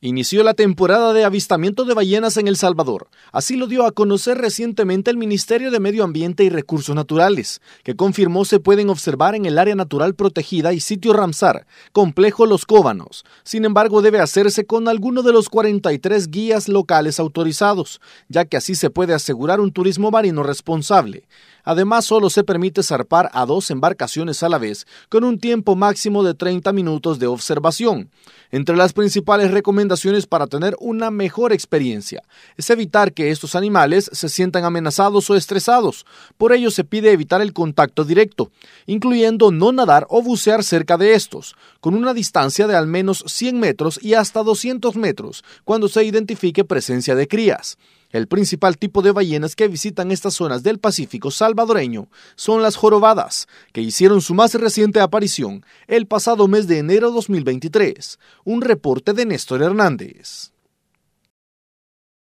Inició la temporada de avistamiento de ballenas en El Salvador. Así lo dio a conocer recientemente el Ministerio de Medio Ambiente y Recursos Naturales, que confirmó se pueden observar en el área natural protegida y sitio Ramsar, complejo Los Cóbanos. Sin embargo, debe hacerse con alguno de los 43 guías locales autorizados, ya que así se puede asegurar un turismo marino responsable. Además, solo se permite zarpar a dos embarcaciones a la vez, con un tiempo máximo de 30 minutos de observación. Entre las principales recomendaciones para tener una mejor experiencia es evitar que estos animales se sientan amenazados o estresados. Por ello se pide evitar el contacto directo, incluyendo no nadar o bucear cerca de estos, con una distancia de al menos 100 metros y hasta 200 metros cuando se identifique presencia de crías. El principal tipo de ballenas que visitan estas zonas del Pacífico salvadoreño son las jorobadas, que hicieron su más reciente aparición el pasado mes de enero 2023, un reporte de Néstor Hernández.